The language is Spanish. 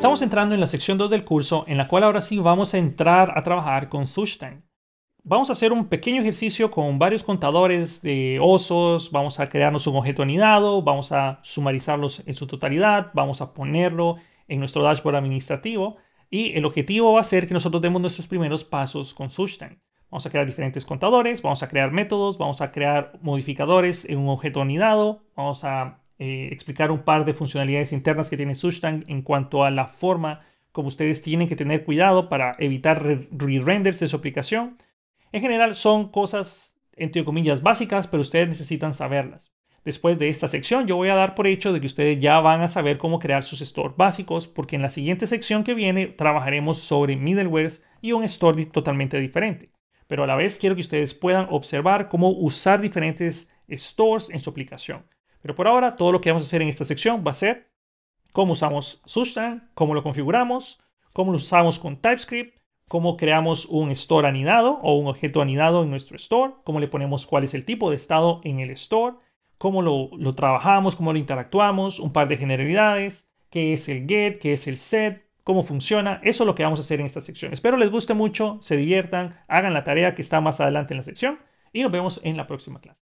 Estamos entrando en la sección 2 del curso, en la cual ahora sí vamos a entrar a trabajar con susten Vamos a hacer un pequeño ejercicio con varios contadores de osos, vamos a crearnos un objeto anidado, vamos a sumarizarlos en su totalidad, vamos a ponerlo en nuestro dashboard administrativo y el objetivo va a ser que nosotros demos nuestros primeros pasos con susten Vamos a crear diferentes contadores, vamos a crear métodos, vamos a crear modificadores en un objeto anidado, vamos a eh, explicar un par de funcionalidades internas que tiene SushTank en cuanto a la forma como ustedes tienen que tener cuidado para evitar re-renders de su aplicación. En general son cosas, entre comillas, básicas, pero ustedes necesitan saberlas. Después de esta sección yo voy a dar por hecho de que ustedes ya van a saber cómo crear sus stores básicos, porque en la siguiente sección que viene trabajaremos sobre middlewares y un store totalmente diferente. Pero a la vez quiero que ustedes puedan observar cómo usar diferentes stores en su aplicación. Pero por ahora, todo lo que vamos a hacer en esta sección va a ser cómo usamos Sushtan, cómo lo configuramos, cómo lo usamos con TypeScript, cómo creamos un store anidado o un objeto anidado en nuestro store, cómo le ponemos cuál es el tipo de estado en el store, cómo lo, lo trabajamos, cómo lo interactuamos, un par de generalidades, qué es el get, qué es el set, cómo funciona. Eso es lo que vamos a hacer en esta sección. Espero les guste mucho, se diviertan, hagan la tarea que está más adelante en la sección y nos vemos en la próxima clase.